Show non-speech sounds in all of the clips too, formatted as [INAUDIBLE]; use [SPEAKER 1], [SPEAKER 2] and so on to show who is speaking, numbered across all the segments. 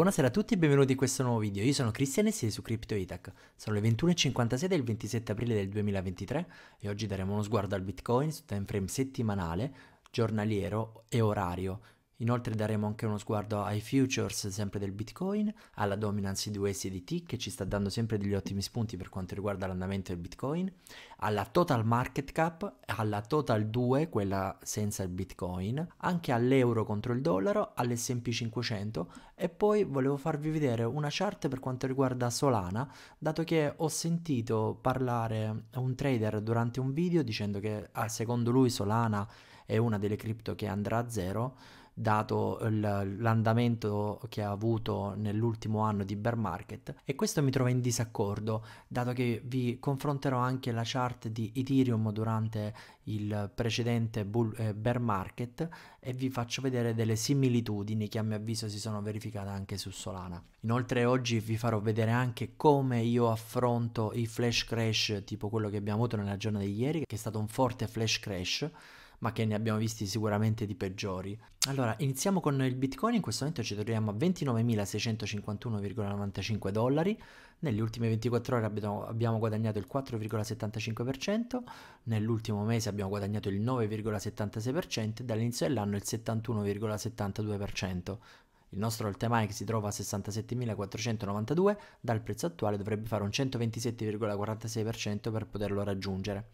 [SPEAKER 1] buonasera a tutti e benvenuti in questo nuovo video. Io sono Cristian e siete su CryptoItac. Sono le 21.56 del 27 aprile del 2023 e oggi daremo uno sguardo al Bitcoin su time frame settimanale, giornaliero e orario. Inoltre daremo anche uno sguardo ai futures sempre del Bitcoin, alla dominance di USDT che ci sta dando sempre degli ottimi spunti per quanto riguarda l'andamento del Bitcoin, alla total market cap, alla total 2, quella senza il Bitcoin, anche all'euro contro il dollaro, all'S&P 500 e poi volevo farvi vedere una chart per quanto riguarda Solana, dato che ho sentito parlare un trader durante un video dicendo che ah, secondo lui Solana è una delle cripto che andrà a zero dato l'andamento che ha avuto nell'ultimo anno di bear market e questo mi trova in disaccordo dato che vi confronterò anche la chart di Ethereum durante il precedente bull, eh, bear market e vi faccio vedere delle similitudini che a mio avviso si sono verificate anche su Solana. Inoltre oggi vi farò vedere anche come io affronto i flash crash tipo quello che abbiamo avuto nella giornata di ieri che è stato un forte flash crash ma che ne abbiamo visti sicuramente di peggiori. Allora, iniziamo con il Bitcoin, in questo momento ci troviamo a 29.651,95 dollari, nelle ultime 24 ore abbiamo, guadagnato il 4,75%, nell'ultimo mese abbiamo guadagnato il 9,76% e dall'inizio dell'anno il 71,72%. Il nostro all che si trova a 67.492, dal prezzo attuale dovrebbe fare un 127,46% per poterlo raggiungere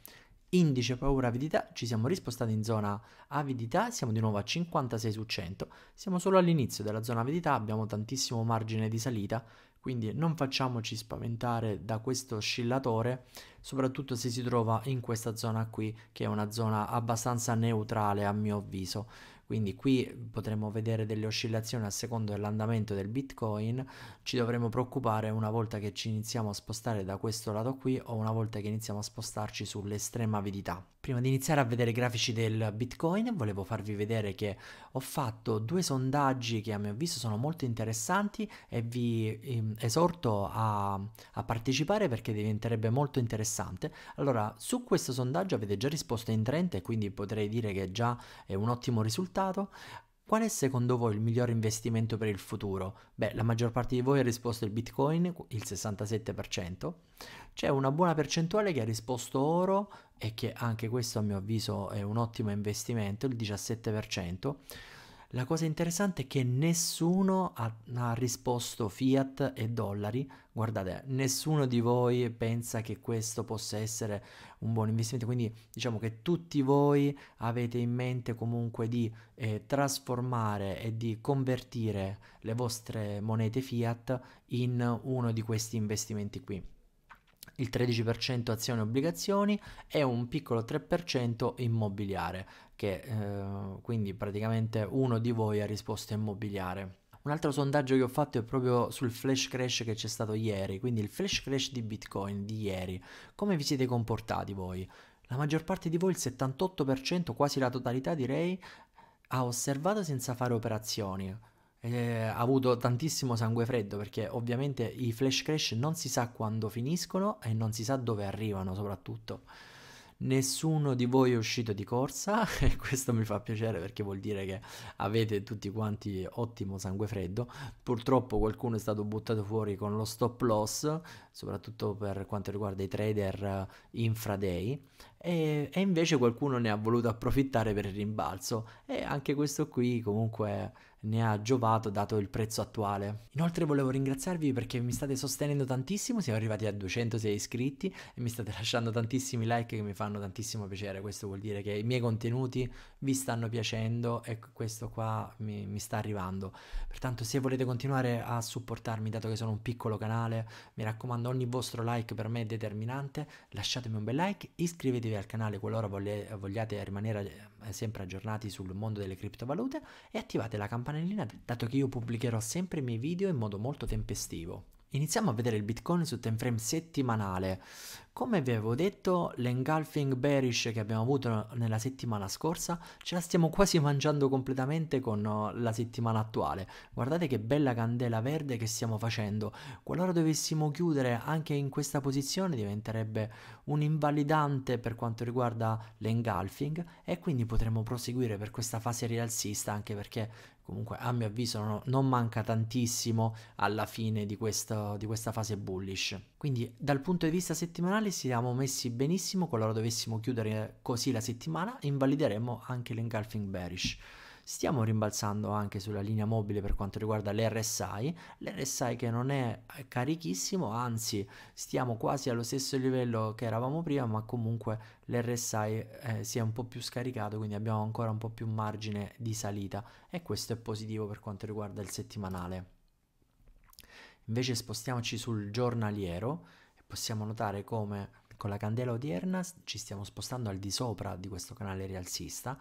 [SPEAKER 1] indice paura avidità ci siamo rispostati in zona avidità, siamo di nuovo a 56 su 100, siamo solo all'inizio della zona avidità, abbiamo tantissimo margine di salita, quindi non facciamoci spaventare da questo oscillatore, soprattutto se si trova in questa zona qui, che è una zona abbastanza neutrale a mio avviso. Quindi qui potremo vedere delle oscillazioni a secondo dell'andamento del Bitcoin, ci dovremo preoccupare una volta che ci iniziamo a spostare da questo lato qui o una volta che iniziamo a spostarci sull'estrema avidità. Prima di iniziare a vedere i grafici del Bitcoin, volevo farvi vedere che ho fatto due sondaggi che a mio avviso sono molto interessanti e vi ehm, esorto a, a partecipare perché diventerebbe molto interessante. Allora, su questo sondaggio avete già risposto in 30 e quindi potrei dire che già è un ottimo risultato risultato? Qual è secondo voi il miglior investimento per il futuro? Beh, la maggior parte di voi ha risposto il Bitcoin, il 67%. C'è una buona percentuale che ha risposto oro e che anche questo a mio avviso è un ottimo investimento, il 17%. La cosa interessante è che nessuno ha, ha risposto fiat e dollari. Guardate, nessuno di voi pensa che questo possa essere un buon investimento, quindi diciamo che tutti voi avete in mente comunque di eh, trasformare e di convertire le vostre monete fiat in uno di questi investimenti qui il 13% azioni e obbligazioni e un piccolo 3% immobiliare, che eh, quindi praticamente uno di voi ha risposto immobiliare. Un altro sondaggio che ho fatto è proprio sul flash crash che c'è stato ieri, quindi il flash crash di Bitcoin di ieri. Come vi siete comportati voi? La maggior parte di voi, il 78%, quasi la totalità direi, ha osservato senza fare operazioni, eh, ha avuto tantissimo sangue freddo perché ovviamente i flash crash non si sa quando finiscono e non si sa dove arrivano soprattutto. Nessuno di voi è uscito di corsa [LAUGHS] e questo mi fa piacere perché vuol dire che avete tutti quanti ottimo sangue freddo. Purtroppo qualcuno è stato buttato fuori con lo stop loss, soprattutto per quanto riguarda i trader eh, infraday, e, e, invece qualcuno ne ha voluto approfittare per il rimbalzo e anche questo qui comunque ne ha giovato dato il prezzo attuale. Inoltre volevo ringraziarvi perché mi state sostenendo tantissimo, siamo arrivati a 206 iscritti e mi state [LAUGHS] lasciando tantissimi like che mi fanno tantissimo piacere, questo vuol dire che i miei contenuti vi stanno piacendo e questo qua mi, mi, sta arrivando. Pertanto se volete continuare a supportarmi, dato che sono un piccolo canale, mi raccomando ogni vostro like per me è determinante, lasciatemi un bel like, iscrivetevi al canale qualora voglia, vogliate rimanere eh, sempre aggiornati sul mondo delle criptovalute e attivate la campanellina, dato che io pubblicherò sempre i miei video in modo molto tempestivo. Iniziamo a vedere il Bitcoin su time frame settimanale. Come vi avevo detto, l'engulfing bearish che abbiamo avuto nella settimana scorsa ce la stiamo quasi mangiando completamente con oh, la settimana attuale. Guardate che bella candela verde che stiamo facendo. Qualora dovessimo chiudere anche in questa posizione diventerebbe un invalidante per quanto riguarda l'engulfing e quindi potremmo proseguire per questa fase rialzista anche perché comunque a mio avviso no, non manca tantissimo alla fine di, questo, di, questa fase bullish. Quindi dal punto di vista settimanale siamo messi benissimo, qualora dovessimo chiudere così la settimana invalideremo anche l'engulfing bearish. Stiamo rimbalzando anche sulla linea mobile per quanto riguarda l'RSI, l'RSI che non è carichissimo, anzi stiamo quasi allo stesso livello che eravamo prima, ma comunque l'RSI eh, si è un po' più scaricato, quindi abbiamo ancora un po' più margine di salita e questo è positivo per quanto riguarda il settimanale. Invece spostiamoci sul giornaliero e possiamo notare come con la candela odierna ci stiamo spostando al di sopra di questo canale rialzista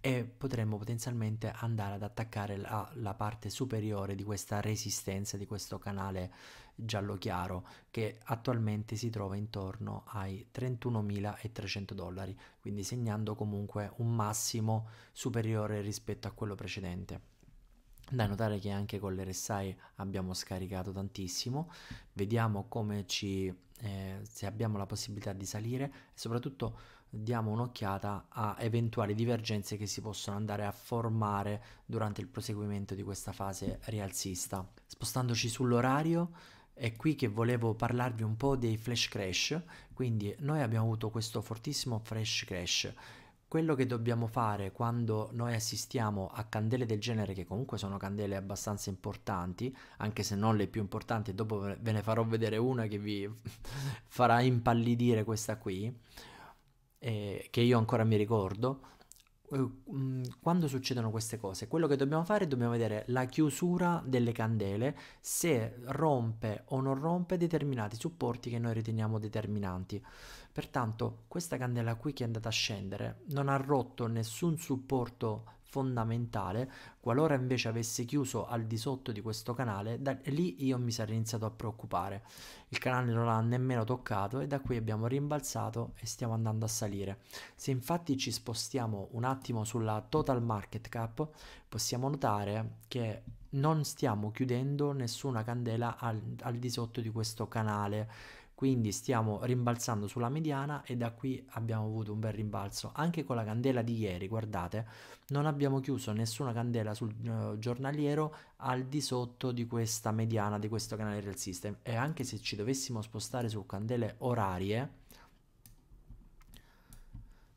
[SPEAKER 1] e potremmo potenzialmente andare ad attaccare la, la, parte superiore di questa resistenza di questo canale giallo chiaro che attualmente si trova intorno ai 31.300 dollari quindi segnando comunque un massimo superiore rispetto a quello precedente da notare che anche con l'RSI abbiamo scaricato tantissimo, vediamo come ci, eh, se abbiamo la possibilità di salire e soprattutto diamo un'occhiata a eventuali divergenze che si possono andare a formare durante il proseguimento di questa fase rialzista. Spostandoci sull'orario, è qui che volevo parlarvi un po' dei flash crash, quindi noi abbiamo avuto questo fortissimo flash crash quello che dobbiamo fare quando noi assistiamo a candele del genere, che comunque sono candele abbastanza importanti, anche se non le più importanti, dopo ve ne farò vedere una che vi [LAUGHS] farà impallidire questa qui, eh, che io ancora mi ricordo, eh, mm, quando succedono queste cose, quello che dobbiamo fare è dobbiamo vedere la chiusura delle candele, se rompe o non rompe determinati supporti che noi riteniamo determinanti. Pertanto, questa candela qui che è andata a scendere non ha rotto nessun supporto fondamentale, qualora invece avesse chiuso al di sotto di questo canale, da lì io mi sarei iniziato a preoccupare. Il canale non l'ha nemmeno toccato e da qui abbiamo rimbalzato e stiamo andando a salire. Se infatti ci spostiamo un attimo sulla total market cap, possiamo notare che non stiamo chiudendo nessuna candela al, al di sotto di questo canale quindi stiamo rimbalzando sulla mediana e da qui abbiamo avuto un bel rimbalzo anche con la candela di ieri guardate non abbiamo chiuso nessuna candela sul eh, giornaliero al di sotto di questa mediana di questo canale real system e anche se ci dovessimo spostare su candele orarie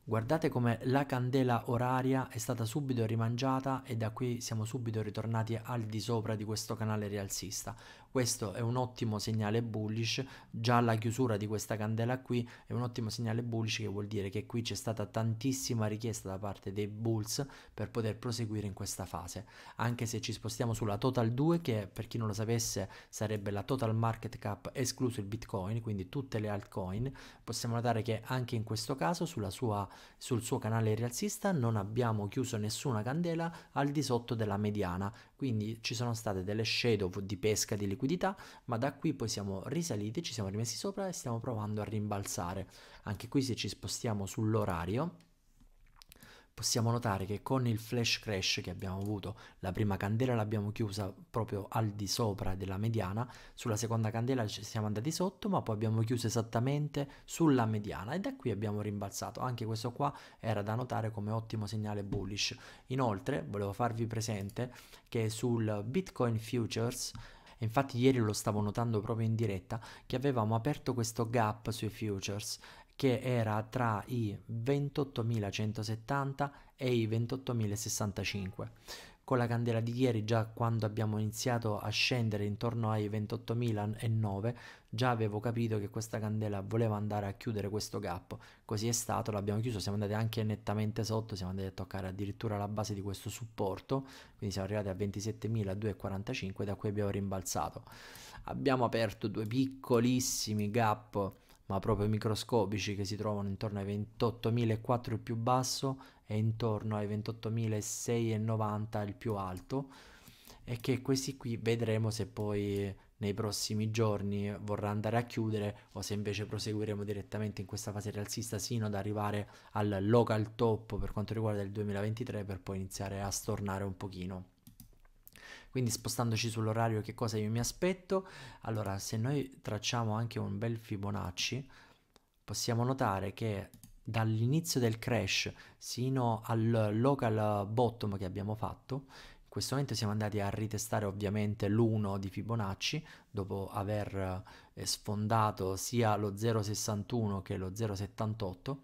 [SPEAKER 1] Guardate come la candela oraria è stata subito rimangiata e da qui siamo subito ritornati al di sopra di questo canale rialzista questo è un ottimo segnale bullish, già la chiusura di questa candela qui è un ottimo segnale bullish che vuol dire che qui c'è stata tantissima richiesta da parte dei bulls per poter proseguire in questa fase, anche se ci spostiamo sulla Total 2 che per chi non lo sapesse sarebbe la Total Market Cap escluso il Bitcoin, quindi tutte le altcoin, possiamo notare che anche in questo caso sua, sul suo canale rialzista non abbiamo chiuso nessuna candela al di sotto della mediana, quindi ci sono state delle shadow di pesca di liquidità, ma da qui poi siamo risaliti, ci siamo rimessi sopra e stiamo provando a rimbalzare. Anche qui se ci spostiamo sull'orario, possiamo notare che con il flash crash che abbiamo avuto, la prima candela l'abbiamo chiusa proprio al di sopra della mediana, sulla seconda candela ci siamo andati sotto, ma poi abbiamo chiuso esattamente sulla mediana e da qui abbiamo rimbalzato. Anche questo qua era da notare come ottimo segnale bullish. Inoltre, volevo farvi presente che sul Bitcoin Futures Infatti ieri lo stavo notando proprio in diretta che avevamo aperto questo gap sui futures che era tra i 28.170 e i 28.065. Con la candela di ieri, già quando abbiamo iniziato a scendere intorno ai 28.009, già avevo capito che questa candela voleva andare a chiudere questo gap. Così è stato, l'abbiamo chiuso, siamo andati anche nettamente sotto, siamo andati a toccare addirittura la base di questo supporto, quindi siamo arrivati a 27.245 da cui abbiamo rimbalzato. Abbiamo aperto due piccolissimi gap ma proprio microscopici che si trovano intorno ai 28.004 il più basso e intorno ai 28.690 il più alto e che questi qui vedremo se poi nei prossimi giorni vorrà andare a chiudere o se invece proseguiremo direttamente in questa fase rialzista sino ad arrivare al local top per quanto riguarda il 2023 per poi iniziare a stornare un pochino. Quindi spostandoci sull'orario che cosa io mi aspetto? Allora se noi tracciamo anche un bel Fibonacci possiamo notare che dall'inizio del crash sino al local bottom che abbiamo fatto in questo momento siamo andati a ritestare ovviamente l'1 di Fibonacci dopo aver eh, sfondato sia lo 0,61 che lo 0,78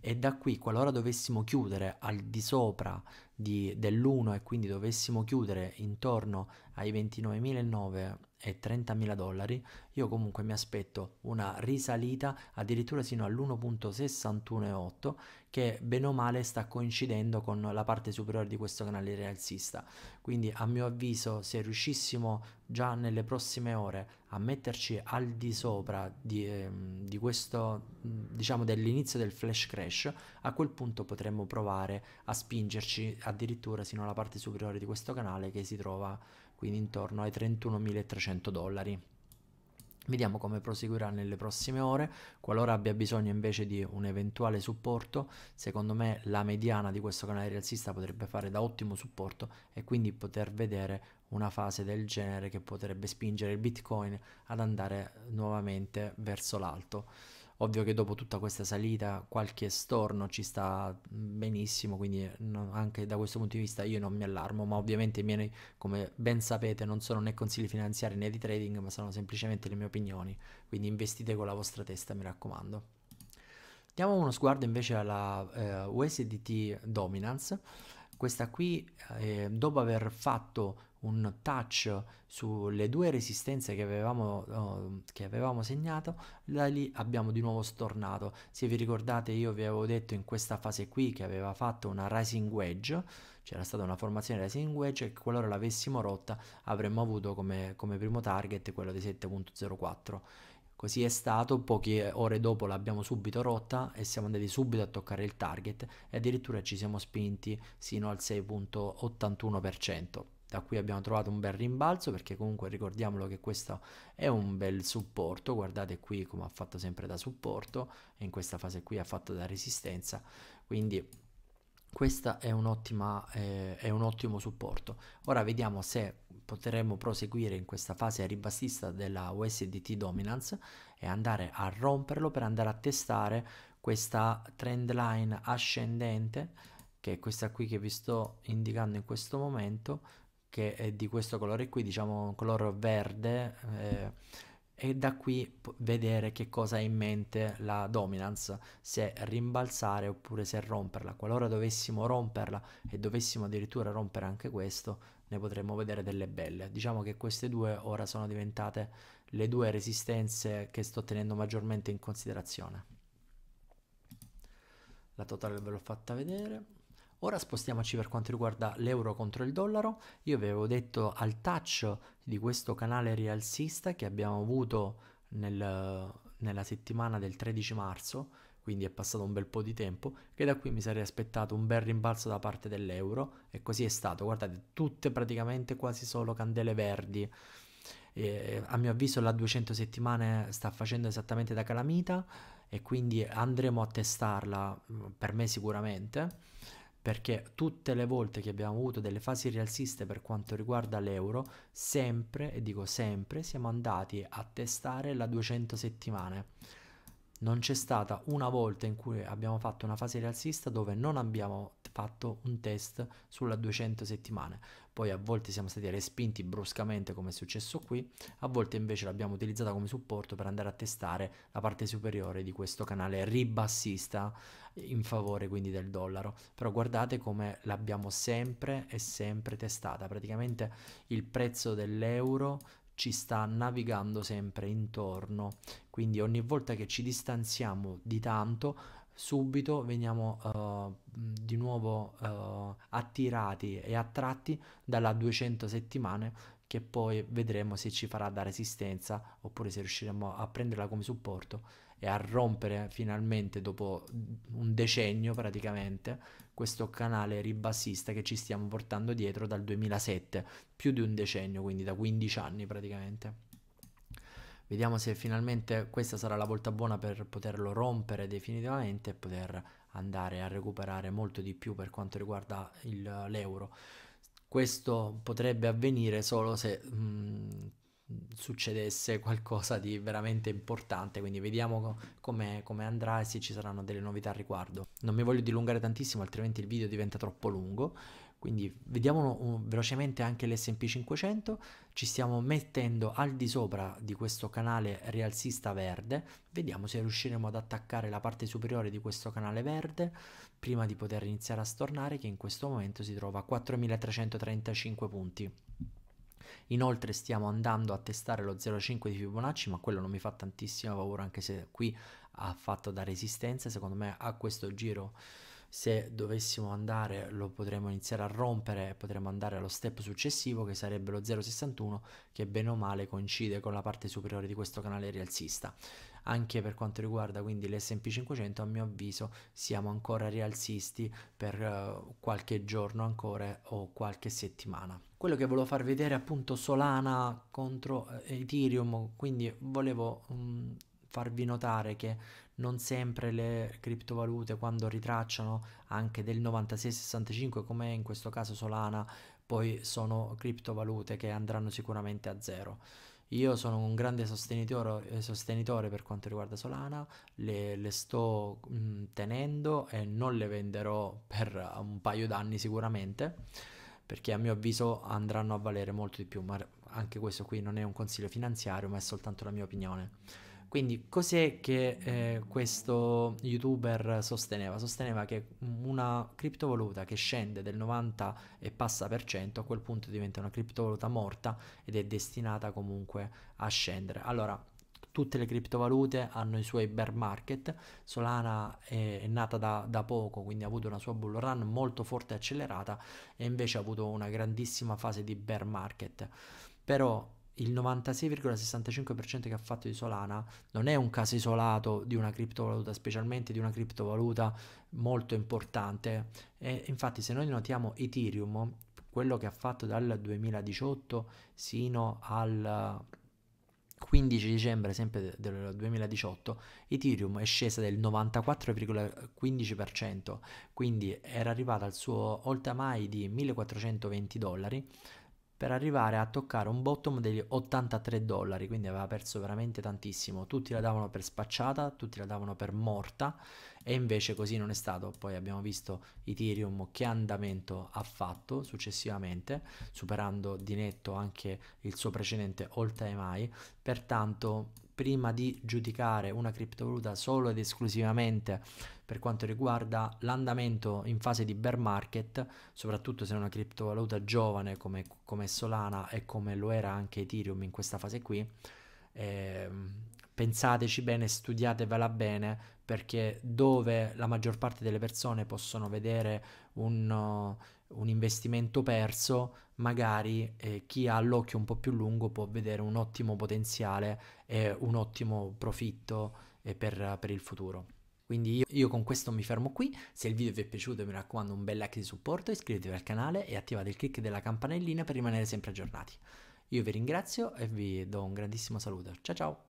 [SPEAKER 1] e da qui qualora dovessimo chiudere al di sopra dell'1 e quindi dovessimo chiudere intorno ai 29.900 e 30.000 dollari, io comunque mi aspetto una risalita addirittura sino all'1.618 che bene o male sta coincidendo con la parte superiore di questo canale rialzista. Quindi a mio avviso se riuscissimo già nelle prossime ore a metterci al di sopra di, ehm, di questo diciamo dell'inizio del flash crash, a quel punto potremmo provare a spingerci addirittura sino alla parte superiore di questo canale che si trova quindi intorno ai 31.300 dollari. Vediamo come proseguirà nelle prossime ore, qualora abbia bisogno invece di un eventuale supporto, secondo me la mediana di questo canale rialzista potrebbe fare da ottimo supporto e quindi poter vedere una fase del genere che potrebbe spingere il Bitcoin ad andare nuovamente verso l'alto. Ovvio che dopo tutta questa salita qualche storno ci sta benissimo, quindi anche da questo punto di vista io non mi allarmo, ma ovviamente i miei, come ben sapete, non sono né consigli finanziari né di trading, ma sono semplicemente le mie opinioni, quindi investite con la vostra testa, mi raccomando. Diamo uno sguardo invece alla eh, USDT Dominance. Questa qui, eh, dopo aver fatto un touch sulle due resistenze che avevamo, uh, che avevamo segnato, da lì abbiamo di nuovo stornato. Se vi ricordate io vi avevo detto in questa fase qui che aveva fatto una rising wedge, c'era stata una formazione rising wedge e qualora l'avessimo rotta avremmo avuto come, come primo target quello di 7.04. Così è stato, poche ore dopo l'abbiamo subito rotta e siamo andati subito a toccare il target e addirittura ci siamo spinti sino al 6.81% da cui abbiamo trovato un bel rimbalzo perché comunque ricordiamolo che questo è un bel supporto guardate qui come ha fatto sempre da supporto e in questa fase qui ha fatto da resistenza quindi questo è, eh, è un ottimo supporto ora vediamo se potremmo proseguire in questa fase ribassista della USDT dominance e andare a romperlo per andare a testare questa trend line ascendente che è questa qui che vi sto indicando in questo momento che è di questo colore qui, diciamo un colore verde, eh, e da qui vedere che cosa ha in mente la dominance, se rimbalzare oppure se romperla. Qualora dovessimo romperla e dovessimo addirittura rompere anche questo, ne potremmo vedere delle belle. Diciamo che queste due ora sono diventate le due resistenze che sto tenendo maggiormente in considerazione. La totale ve l'ho fatta vedere. Ora spostiamoci per quanto riguarda l'euro contro il dollaro. Io vi avevo detto al touch di questo canale rialzista che abbiamo avuto nel, nella settimana del 13 marzo, quindi è passato un bel po' di tempo, che da qui mi sarei aspettato un bel rimbalzo da parte dell'euro e così è stato. Guardate, tutte praticamente quasi solo candele verdi. E, a mio avviso la 200 settimane sta facendo esattamente da calamita e quindi andremo a testarla mm, per me sicuramente perché tutte le volte che abbiamo avuto delle fasi rialziste per quanto riguarda l'euro, sempre, e dico sempre, siamo andati a testare la 200 settimane. Non c'è stata una volta in cui abbiamo fatto una fase rialzista dove non abbiamo fatto un test sulla 200 settimane poi a volte siamo stati respinti bruscamente come è successo qui, a volte invece l'abbiamo utilizzata come supporto per andare a testare la parte superiore di questo canale ribassista in favore quindi del dollaro, però guardate come l'abbiamo sempre e sempre testata, praticamente il prezzo dell'euro ci sta navigando sempre intorno, quindi ogni volta che ci distanziamo di tanto subito veniamo uh, di nuovo uh, attirati e attratti dalla 200 settimane che poi vedremo se ci farà da resistenza oppure se riusciremo a prenderla come supporto e a rompere finalmente dopo un decennio praticamente questo canale ribassista che ci stiamo portando dietro dal 2007, più di un decennio, quindi da 15 anni praticamente. Vediamo se finalmente questa sarà la volta buona per poterlo rompere definitivamente e poter andare a recuperare molto di più per quanto riguarda l'euro. Questo potrebbe avvenire solo se mh, mm, succedesse qualcosa di veramente importante, quindi vediamo come com andrà e se ci saranno delle novità al riguardo. Non mi voglio dilungare tantissimo, altrimenti il video diventa troppo lungo, quindi vediamo uh, velocemente anche l'SP 500, ci stiamo mettendo al di sopra di questo canale rialzista verde, vediamo se riusciremo ad attaccare la parte superiore di questo canale verde prima di poter iniziare a stornare che in questo momento si trova a 4335 punti. Inoltre stiamo andando a testare lo 0,5 di Fibonacci, ma quello non mi fa tantissima paura anche se qui ha fatto da resistenza, secondo me a questo giro se dovessimo andare lo potremmo iniziare a rompere e potremmo andare allo step successivo che sarebbe lo 0,61 che bene o male coincide con la parte superiore di questo canale rialzista anche per quanto riguarda quindi l'S&P 500 a mio avviso siamo ancora rialzisti per uh, qualche giorno ancora o qualche settimana quello che volevo far vedere appunto Solana contro eh, Ethereum quindi volevo um, farvi notare che non sempre le criptovalute quando ritracciano anche del 96-65 come in questo caso Solana poi sono criptovalute che andranno sicuramente a zero. Io sono un grande sostenitore, eh, sostenitore per quanto riguarda Solana, le, le sto mh, mm, tenendo e non le venderò per un paio d'anni sicuramente, perché a mio avviso andranno a valere molto di più, ma anche questo qui non è un consiglio finanziario, ma è soltanto la mia opinione. Quindi cos'è che eh, questo youtuber sosteneva? Sosteneva che una criptovaluta che scende del 90 e passa per cento a quel punto diventa una criptovaluta morta ed è destinata comunque a scendere. Allora, tutte le criptovalute hanno i suoi bear market, Solana è, è nata da, da, poco, quindi ha avuto una sua bull run molto forte e accelerata e invece ha avuto una grandissima fase di bear market. Però il 96,65% che ha fatto di Solana non è un caso isolato di una criptovaluta, specialmente di una criptovaluta molto importante. E infatti, se noi notiamo Ethereum, quello che ha fatto dal 2018 sino al 15 dicembre sempre del 2018 Ethereum è scesa del 94,15% quindi era arrivata al suo oltre time high di 1420 dollari per arrivare a toccare un bottom degli 83 dollari, quindi aveva perso veramente tantissimo. Tutti la davano per spacciata, tutti la davano per morta e invece così non è stato. Poi abbiamo visto Ethereum che andamento ha fatto successivamente, superando di netto anche il suo precedente all time high. Pertanto, prima di giudicare una criptovaluta solo ed esclusivamente per quanto riguarda l'andamento in fase di bear market, soprattutto se è una criptovaluta giovane come, come Solana e come lo era anche Ethereum in questa fase qui. Eh, pensateci bene, studiatevela bene, perché dove la maggior parte delle persone possono vedere un, uh, un investimento perso, magari eh, chi ha l'occhio un po' più lungo può vedere un ottimo potenziale e un ottimo profitto eh, per, per il futuro. Quindi io, io, con questo mi fermo qui, se il video vi è piaciuto mi raccomando un bel like di supporto, iscrivetevi al canale e attivate il click della campanellina per rimanere sempre aggiornati. Io vi ringrazio e vi do un grandissimo saluto, ciao ciao!